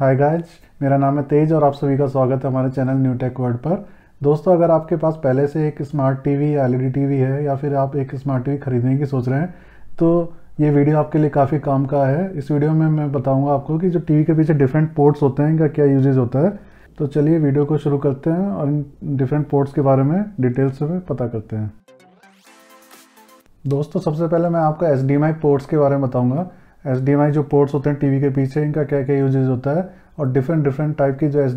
hi guys मेरा नाम है तेज और आप सभी का स्वागत है हमारे चैनल न्यू टेक वर्ल्ड पर दोस्तों अगर आपके पास पहले से एक स्मार्ट टीवी या एलईडी टीवी है या फिर आप एक स्मार्ट टीवी खरीदने की सोच रहे हैं तो ये वीडियो आपके लिए काफ़ी काम का है इस वीडियो में मैं बताऊंगा आपको कि जो टी के पीछे डिफरेंट पोर्ट्स होते हैं इनका क्या यूजेज होता है तो चलिए वीडियो को शुरू करते हैं और इन डिफरेंट पोर्ट्स के बारे में डिटेल्स में पता करते हैं दोस्तों सबसे पहले मैं आपको एच पोर्ट्स के बारे में बताऊँगा एस जो पोर्ट्स होते हैं टीवी के पीछे इनका क्या क्या यूजेज होता है और डिफरेंट डिफरेंट टाइप की जो एस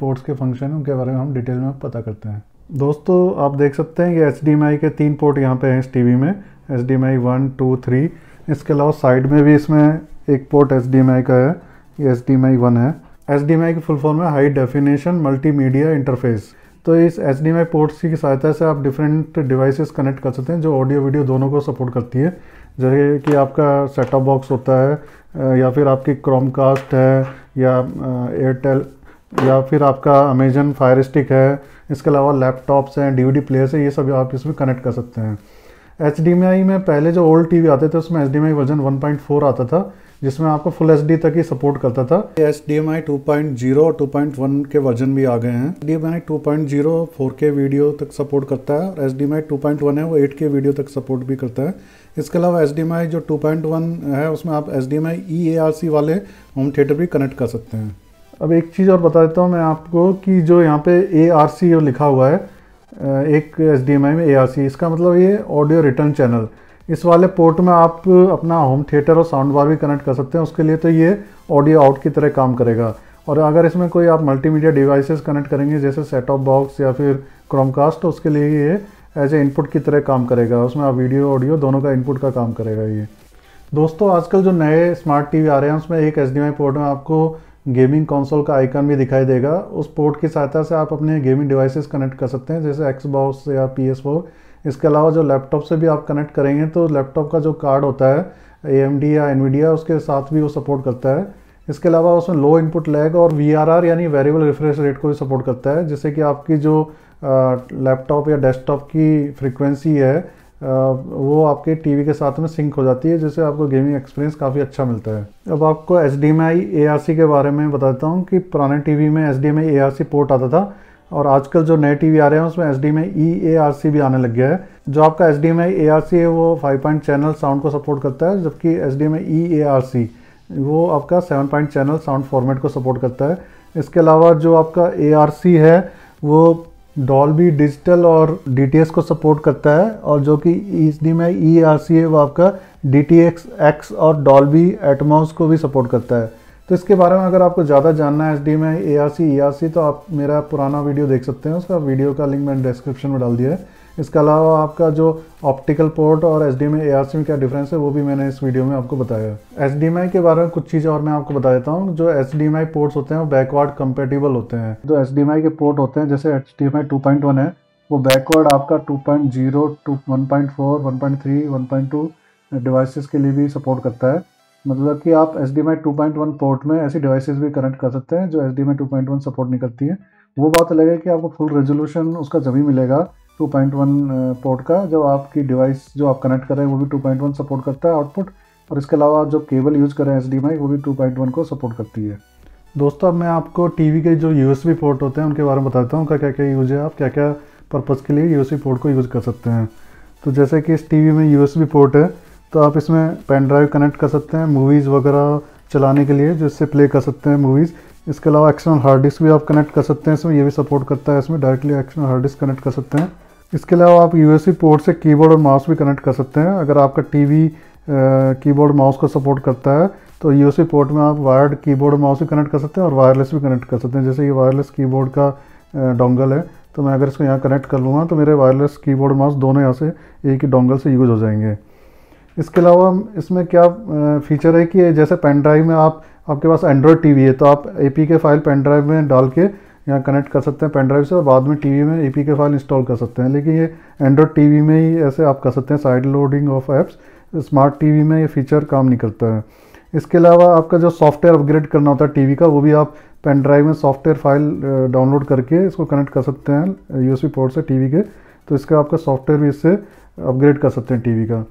पोर्ट्स के फंक्शन हैं उनके बारे में हम डिटेल में पता करते हैं दोस्तों आप देख सकते हैं ये एच के तीन पोर्ट यहाँ पे हैं इस टीवी में H D M I one two three इसके अलावा साइड में भी इसमें एक port H D M I का है ये H D M I one है एच डी एम आई की फुल फॉर्म है हाई डेफिनेशन मल्टीमीडिया इंटरफेस तो इस एच डी पोर्ट्स की सहायता से आप डिफरेंट डिवाइसेस कनेक्ट कर सकते हैं जो ऑडियो वीडियो दोनों को सपोर्ट करती है जैसे कि आपका सेटअप बॉक्स होता है या फिर आपकी क्रोमकास्ट है या एयरटेल या फिर आपका अमेजन फायर स्टिक है इसके अलावा लैपटॉप्स हैं डीवीडी प्लेयर्स हैं ये सब आप इसमें कनेक्ट कर सकते हैं एच में पहले जो ओल्ड टीवी आते थे उसमें एच वर्जन 1.4 आता था जिसमें आपको फुल एच तक ही सपोर्ट करता था H D M I two और 2.1 के वर्जन भी आ गए हैं D M I two point video तक सपोर्ट करता है और H D M I two है वो एट के वीडियो तक सपोर्ट भी करता है इसके अलावा एच डी एम आई जो टू है उसमें आप H D M I E A R C वाले होम थिएटर भी कनेक्ट कर सकते हैं अब एक चीज़ और बता देता हूँ मैं आपको कि जो यहाँ पे ए आर सी लिखा हुआ है एक एच डी एम आई में ए आर सी इसका मतलब ये ऑडियो रिटर्न चैनल इस वाले पोर्ट में आप अपना होम थिएटर और साउंड बार भी कनेक्ट कर सकते हैं उसके लिए तो ये ऑडियो आउट की तरह काम करेगा और अगर इसमें कोई आप मल्टीमीडिया डिवाइसेस कनेक्ट करेंगे जैसे सेट ऑफ बॉक्स या फिर क्रोमकास्ट तो उसके लिए ये एज ए इनपुट की तरह काम करेगा उसमें आप वीडियो ऑडियो दोनों का इनपुट का काम करेगा ये दोस्तों आजकल जो नए स्मार्ट टीवी आ रहे हैं उसमें एक एच पोर्ट में आपको गेमिंग कंसोल का आइकन भी दिखाई देगा उस पोर्ट की सहायता से आप अपने गेमिंग डिवाइसेस कनेक्ट कर सकते हैं जैसे एक्स बॉक्स या पी इसके अलावा जो लैपटॉप से भी आप कनेक्ट करेंगे तो लैपटॉप का जो कार्ड होता है ए या एनवीडिया उसके साथ भी वो सपोर्ट करता है इसके अलावा उसमें लो इनपुट लैग और वी यानी वेरिएबल रिफ्रेश रेट को भी सपोर्ट करता है जिससे कि आपकी जो लैपटॉप या डेस्कटॉप की फ्रिक्वेंसी है वो आपके टीवी के साथ में सिंक हो जाती है जिससे आपको गेमिंग एक्सपीरियंस काफ़ी अच्छा मिलता है अब आपको एच डी एम आई के बारे में बताता हूँ कि पुराने टीवी में H D M I port आता था और आजकल जो नए टीवी आ रहे हैं उसमें एच में ई ए आर सी भी आने लग गया है जो आपका एच डी में ए आर सी है वो फाइव पॉइंट चैनल साउंड को सपोर्ट करता है जबकि एच डी में ई ए आर सी वो आपका seven point channel sound format को सपोर्ट करता है इसके अलावा जो आपका ए आर सी है वो डॉल भी डिजिटल और डी टी एस को सपोर्ट करता है और जो कि एच डी में ई आर सी है वो आपका डी टी एक्स एक्स और डॉल बी एटमोस को भी सपोर्ट करता है तो इसके बारे में अगर आपको ज़्यादा जानना है एस डी में A R C E R C तो आप मेरा पुराना वीडियो देख सकते हैं उसका वीडियो का लिंक मैंने डिस्क्रिप्शन में डाल दिया है इसके अलावा आपका जो ऑप्टिकल पोर्ट और एस डी में ए आर सी में क्या डिफरेंस है वो भी मैंने इस वीडियो में आपको बताया एस डी एम आई के बारे में कुछ चीज़ें और मैं आपको बता देता हूँ जो S D M I ports होते हैं वो बैकवर्ड कंपेटेबल होते हैं जो एस डी एम आई के पोर्ट होते हैं जैसे H D M I two point one है वो बैकवर्ड आपका two point zero to one point four one point three one point two devices के लिए भी सपोर्ट करता है मतलब कि आप एस डी पोर्ट में ऐसी डिवाइसेस भी कनेक्ट कर सकते हैं जो एस डी सपोर्ट नहीं करती है वो बात अलग है कि आपको फुल रेजोल्यूशन उसका जब मिलेगा 2.1 पोर्ट का जब आपकी डिवाइस जो आप कनेक्ट कर रहे हैं वो भी 2.1 सपोर्ट करता है आउटपुट और इसके अलावा जो केबल यूज़ कर रहे हैं एस वो भी 2.1 को सपोर्ट करती है दोस्तों अब मैं आपको टीवी के जो यू पोर्ट होते हैं उनके बारे में बताता हूँ क्या क्या क्या यूज है आप क्या क्या पर्पज़ के लिए यू पोर्ट को यूज़ कर सकते हैं तो जैसे कि इस टी में यू पोर्ट है तो आप इसमें पेन ड्राइव कनेक्ट कर सकते हैं मूवीज़ वगैरह चलाने के लिए जिससे प्ले कर सकते हैं मूवीज़ इसके अलावा एक्सटर्नल हार्ड डिस्क भी आप कनेक्ट कर सकते हैं इसमें ये भी सपोर्ट करता है इसमें directly external hard disk connect कर सकते हैं इसके अलावा आप यू पोर्ट से कीबोर्ड और माउस भी कनेक्ट कर सकते हैं अगर आपका टी वी कीबोर्ड माउस को सपोर्ट करता है तो यू पोर्ट में आप वायर्ड कीबोर्ड माउस भी कनेक्ट कर सकते हैं और वायरलेस भी कनेक्ट कर सकते हैं जैसे ये वायरलेस कीबोर्ड का डोंगल है तो मैं अगर इसको यहाँ कनेक्ट कर लूँगा तो मेरे वायरलेस कीबोर्ड माउस दोनों यहाँ से एक ही डोंगल से यूज़ हो जाएंगे इसके अलावा इसमें क्या फीचर है कि जैसे पेन ड्राइव में आप आपके पास एंड्रॉयड टीवी है तो आप ए के फाइल पेन ड्राइव में डाल के यहाँ कनेक्ट कर सकते हैं पेन ड्राइव से और बाद में टीवी में ए के फाइल इंस्टॉल कर सकते हैं लेकिन ये एंड्रॉयड टीवी में ही ऐसे आप कर सकते हैं side loading of apps smart TV में ये फीचर काम नहीं करता है इसके अलावा आपका जो सॉफ्टवेयर अपग्रेड करना होता है टीवी का वो भी आप पेन ड्राइव में सॉफ्टवेयर फाइल डाउनलोड करके इसको कनेक्ट कर सकते हैं यूएसबी पोर्ट से टीवी के तो इसका आपका सॉफ्टवेयर भी इससे अपग्रेड कर सकते हैं टीवी का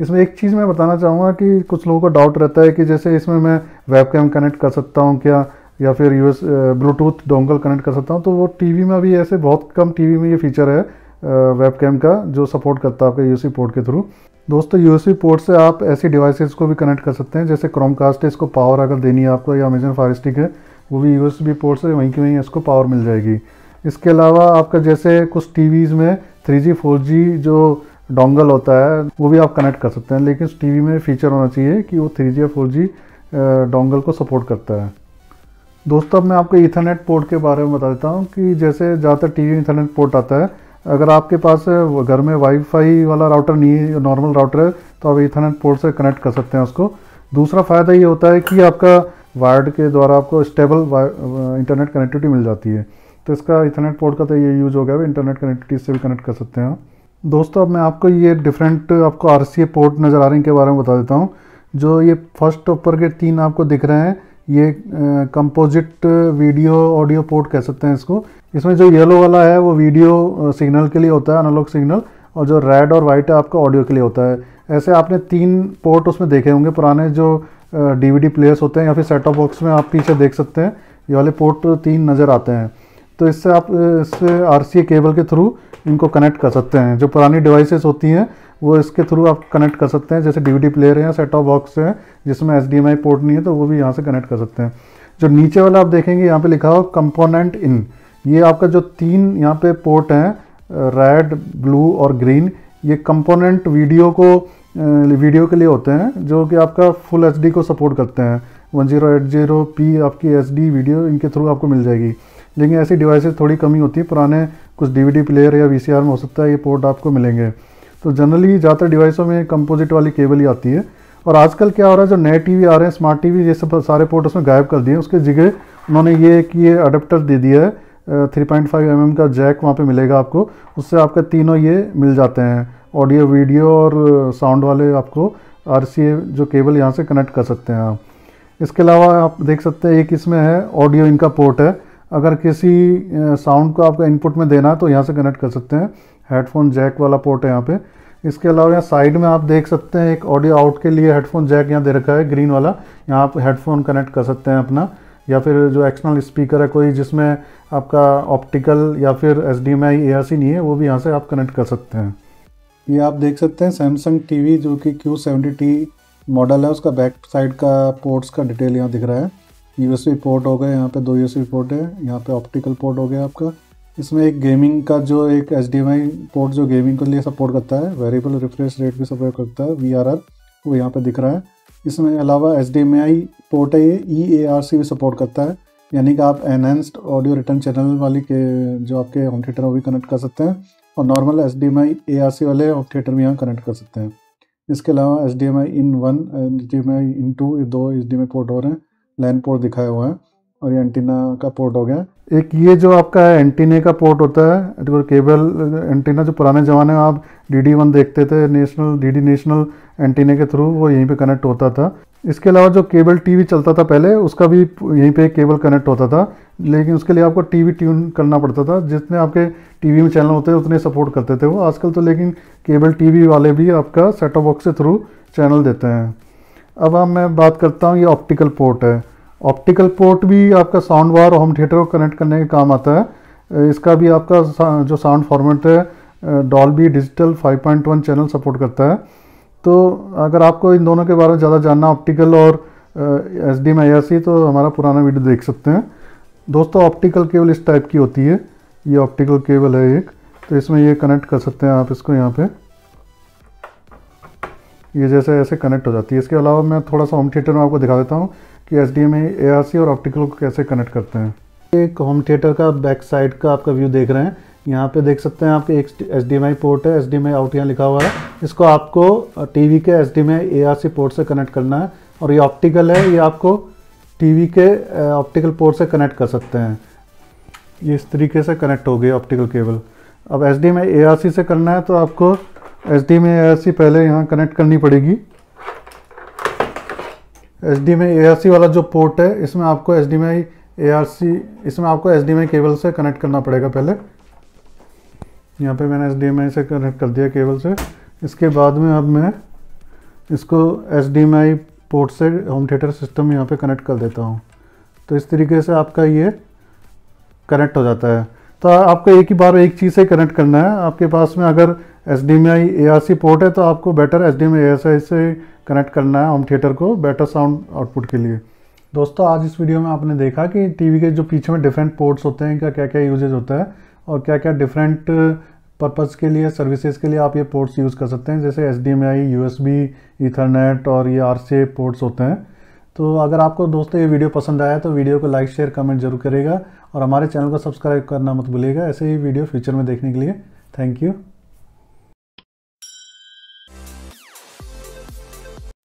इसमें एक चीज़ मैं बताना चाहूँगा कि कुछ लोगों का डाउट रहता है कि जैसे इसमें मैं वेबकैम कनेक्ट कर सकता हूँ क्या या फिर U S bluetooth dongle connect कर सकता हूँ तो वो टीवी में अभी ऐसे बहुत कम टीवी में ये फीचर है वेबकैम का जो सपोर्ट करता है आपके यू पोर्ट के थ्रू दोस्तों यूएसबी पोर्ट से आप ऐसी डिवाइसेस को भी कनेक्ट कर सकते हैं जैसे क्रोमकास्ट है इसको पावर अगर देनी है आपको या अमेजन फारेस्टिक है वो भी यू पोर्ट से वहीं की वहीं इसको पावर मिल जाएगी इसके अलावा आपका जैसे कुछ टीवीज़ में थ्री जी फोर जी जो डोंगल होता है वो भी आप कनेक्ट कर सकते हैं लेकिन टीवी में फीचर होना चाहिए कि वो थ्री जी या फोर जी डोंगल को सपोर्ट करता है दोस्तों अब मैं आपको इथरनेट पोर्ट के बारे में बता देता हूँ कि जैसे ज़्यादातर टी वी इथरनेट पोर्ट आता है अगर आपके पास घर में वाईफाई वाला राउटर नहीं है नॉर्मल राउटर है तो आप इथरनेट पोर्ट से कनेक्ट कर सकते हैं उसको दूसरा फ़ायदा ये होता है कि आपका वायर्ड के द्वारा आपको स्टेबल इंटरनेट कनेक्टिविटी मिल जाती है तो इसका इथरनेट पोर्ट का तो ये यूज़ हो गया इंटरनेट कनेक्टिविटी से भी कनेक्ट कर सकते हैं आप दोस्तों अब मैं आपको ये डिफरेंट आपको आर पोर्ट नज़र आ रहे हैं के बारे में बता देता हूँ जो ये फर्स्ट ऊपर के तीन आपको दिख रहे हैं ये कंपोजिट वीडियो ऑडियो पोर्ट कह सकते हैं इसको इसमें जो येलो वाला है वो वीडियो सिग्नल के लिए होता है अनलॉग सिग्नल और जो रेड और वाइट है आपका ऑडियो के लिए होता है ऐसे आपने तीन पोर्ट उसमें देखे होंगे पुराने जो डीवीडी प्लेयर्स होते हैं या फिर सेटअप बॉक्स में आप पीछे देख सकते हैं ये वाले पोर्ट तीन नज़र आते हैं तो इससे आप इस आर केबल के थ्रू इनको कनेक्ट कर सकते हैं जो पुरानी डिवाइसेस होती हैं वो इसके थ्रू आप कनेक्ट कर सकते हैं जैसे डीवीडी प्लेयर हैं सेट ऑफ बॉक्स हैं जिसमें एच पोर्ट नहीं है तो वो भी यहाँ से कनेक्ट कर सकते हैं जो नीचे वाला आप देखेंगे यहाँ पे लिखा हो कंपोनेंट इन ये आपका जो तीन यहाँ पे पोर्ट हैं रेड ब्लू और ग्रीन ये कंपोनेंट वीडियो को वीडियो के लिए होते हैं जो कि आपका फुल एच को सपोर्ट करते हैं one zero eight zero P आपकी एच वीडियो इनके थ्रू आपको मिल जाएगी लेकिन ऐसी डिवाइसेस थोड़ी कमी होती है पुराने कुछ डीवीडी प्लेयर या वीसीआर में हो सकता है ये पोर्ट आपको मिलेंगे तो जनरली ज़्यादातर डिवाइसों में कंपोजिट वाली केबल ही आती है और आजकल क्या हो रहा है जो नए टीवी आ रहे हैं स्मार्ट टीवी ये सब सारे पोर्ट उसमें गायब कर दिए उसके जगह उन्होंने ये एक ये अडेप्टर दे दिया है थ्री पॉइंट फाइव एम का जैक वहाँ पर मिलेगा आपको उससे आपका तीनों ये मिल जाते हैं ऑडियो वीडियो और साउंड वाले आपको आर जो केबल यहाँ से कनेक्ट कर सकते हैं आप इसके अलावा आप देख सकते हैं एक इसमें है ऑडियो इनका पोर्ट है अगर किसी साउंड को आपका इनपुट में देना है तो यहाँ से कनेक्ट कर सकते हैं हेडफोन जैक वाला पोर्ट है यहाँ पे इसके अलावा यहाँ साइड में आप देख सकते हैं एक ऑडियो आउट के लिए हेडफोन जैक यहाँ दे रखा है ग्रीन वाला यहाँ आप हेडफोन कनेक्ट कर सकते हैं अपना या फिर जो एक्सटर्नल स्पीकर है कोई जिसमें आपका ऑप्टिकल या फिर एस डी एम आई नहीं है वो भी यहाँ से आप कनेक्ट कर सकते हैं ये आप देख सकते हैं सैमसंग टी जो कि क्यू सेवेंटी टी मॉडल है उसका बैक साइड का पोर्ट्स का डिटेल यहाँ दिख रहा है यूएसबी पोर्ट हो गए यहाँ पे दो यूएसबी पोर्ट है यहाँ पे ऑप्टिकल पोर्ट हो गया आपका इसमें एक गेमिंग का जो एक एच पोर्ट जो गेमिंग के लिए सपोर्ट करता है वेरिएबल रिफ्रेश रेट भी सपोर्ट करता है वी वो यहाँ पर दिख रहा है इसमें अलावा एच पोर्ट है ये ई e भी सपोर्ट करता है यानी कि आप एनहेंस्ड ऑडियो रिटर्न चैनल वाली के जो आपके होम थिएटर वो भी कनेक्ट कर सकते हैं और normal H D M I A R C वाले होम थिएटर भी यहाँ कनेक्ट कर सकते हैं इसके अलावा H D M I in one H D M I in two ये दो H D M I port और हैं लैन पोर्ट दिखाया हुआ है और ये एंटीना का पोर्ट हो गया एक ये जो आपका एंटीने का पोर्ट होता है तो केबल एंटीना जो पुराने ज़माने में आप डी डी वन देखते थे नेशनल डी डी नेशनल एंटीने के थ्रू वो यहीं पे कनेक्ट होता था इसके अलावा जो केबल टीवी चलता था पहले उसका भी यहीं पे केबल कनेक्ट होता था लेकिन उसके लिए आपको टीवी ट्यून करना पड़ता था जितने आपके टीवी में चैनल होते थे उतने सपोर्ट करते थे वो आजकल तो लेकिन केबल टीवी वाले भी आपका सेटअप बॉक्स के थ्रू चैनल देते हैं अब हम मैं बात करता हूँ ये ऑप्टिकल पोर्ट है ऑप्टिकल पोर्ट भी आपका साउंड वार और होम थिएटर को कनेक्ट करने के काम आता है इसका भी आपका जो साउंड फॉर्मेट है डॉल्बी डिजिटल 5.1 चैनल सपोर्ट करता है तो अगर आपको इन दोनों के बारे में ज़्यादा जानना ऑप्टिकल और एस डी में तो हमारा पुराना वीडियो देख सकते हैं दोस्तों ऑप्टिकल केबल इस टाइप की होती है ये ऑप्टिकल केबल है एक तो इसमें ये कनेक्ट कर सकते हैं आप इसको यहाँ पे ये जैसे ऐसे कनेक्ट हो जाती है इसके अलावा मैं थोड़ा सा होम थिएटर में आपको दिखा देता हूँ कि S D M A R C और ऑप्टिकल को कैसे कनेक्ट करते हैं एक होम थिएटर का बैक साइड का आपका व्यू देख रहे हैं यहाँ पे देख सकते हैं आपके एक एच पोर्ट है एच डी आउट यहाँ लिखा हुआ है इसको आपको टीवी के एच डी एआरसी पोर्ट से कनेक्ट करना है और ये ऑप्टिकल है ये आपको टीवी के ऑप्टिकल पोर्ट से कनेक्ट कर सकते हैं ये इस तरीके से कनेक्ट हो गए ऑप्टिकल केबल अब एच डी से करना है तो आपको एच में ए पहले यहाँ कनेक्ट करनी पड़ेगी एच डी में ए वाला जो पोर्ट है इसमें आपको एच डी एच इसमें आपको एच केबल से कनेक्ट करना पड़ेगा पहले यहाँ पे मैंने एच से कनेक्ट कर दिया केबल से इसके बाद में अब मैं इसको एच पोर्ट से होम थिएटर सिस्टम यहाँ पे कनेक्ट कर देता हूँ तो इस तरीके से आपका ये कनेक्ट हो जाता है तो आपको एक ही बार एक चीज़ से कनेक्ट करना है आपके पास में अगर H D M I A R C port है तो आपको better H D M I A से कनेक्ट करना है होम थिएटर को बेटर साउंड आउटपुट के लिए दोस्तों आज इस वीडियो में आपने देखा कि टीवी के जो पीछे में डिफरेंट पोर्ट्स होते हैं इनका क्या क्या यूजेज होता है और क्या क्या डिफरेंट पर्पज़ के लिए सर्विसेज के लिए आप ये पोर्ट्स यूज़ कर सकते हैं जैसे H D M I U S B ethernet और ये आर सी पोर्ट्स होते हैं तो अगर आपको दोस्तों ये वीडियो पसंद आया तो वीडियो को लाइक शेयर कमेंट जरूर करेगा और हमारे चैनल को सब्सक्राइब करना मत भूलेगा ऐसे ही वीडियो फ्यूचर में देखने के लिए थैंक यू